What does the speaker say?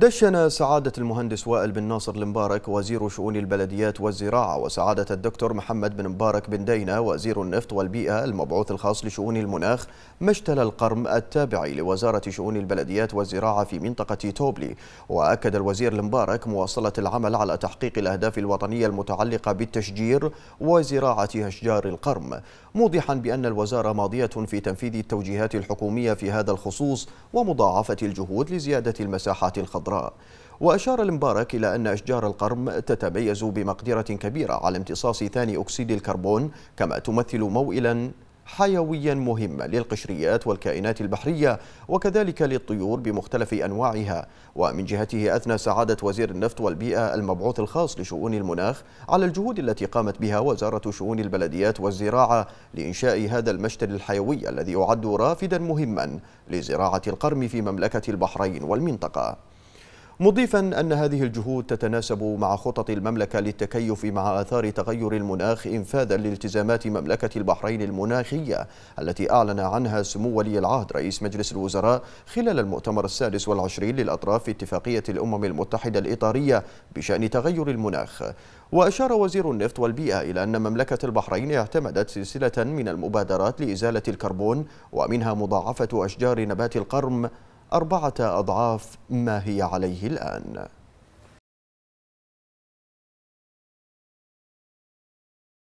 دشن سعادة المهندس وائل بن ناصر المبارك وزير شؤون البلديات والزراعة وسعادة الدكتور محمد بن مبارك بن دينا وزير النفط والبيئة المبعوث الخاص لشؤون المناخ مشتل القرم التابع لوزارة شؤون البلديات والزراعة في منطقة توبلي وأكد الوزير المبارك مواصلة العمل على تحقيق الأهداف الوطنية المتعلقة بالتشجير وزراعة أشجار القرم موضحا بأن الوزارة ماضية في تنفيذ التوجيهات الحكومية في هذا الخصوص ومضاعفة الجهود لزيادة المساحات الخضراء الخضراء وأشار المبارك إلى أن أشجار القرم تتميز بمقدرة كبيرة على امتصاص ثاني أكسيد الكربون كما تمثل موئلا حيويا مهما للقشريات والكائنات البحرية وكذلك للطيور بمختلف أنواعها ومن جهته أثنى سعادة وزير النفط والبيئة المبعوث الخاص لشؤون المناخ على الجهود التي قامت بها وزارة شؤون البلديات والزراعة لإنشاء هذا المشتل الحيوي الذي يعد رافدا مهما لزراعة القرم في مملكة البحرين والمنطقة مضيفا أن هذه الجهود تتناسب مع خطط المملكة للتكيف مع آثار تغير المناخ إنفاذا لالتزامات مملكة البحرين المناخية التي أعلن عنها سمو ولي العهد رئيس مجلس الوزراء خلال المؤتمر السادس والعشرين للأطراف في اتفاقية الأمم المتحدة الإطارية بشأن تغير المناخ وأشار وزير النفط والبيئة إلى أن مملكة البحرين اعتمدت سلسلة من المبادرات لإزالة الكربون ومنها مضاعفة أشجار نبات القرم أربعة أضعاف ما هي عليه الآن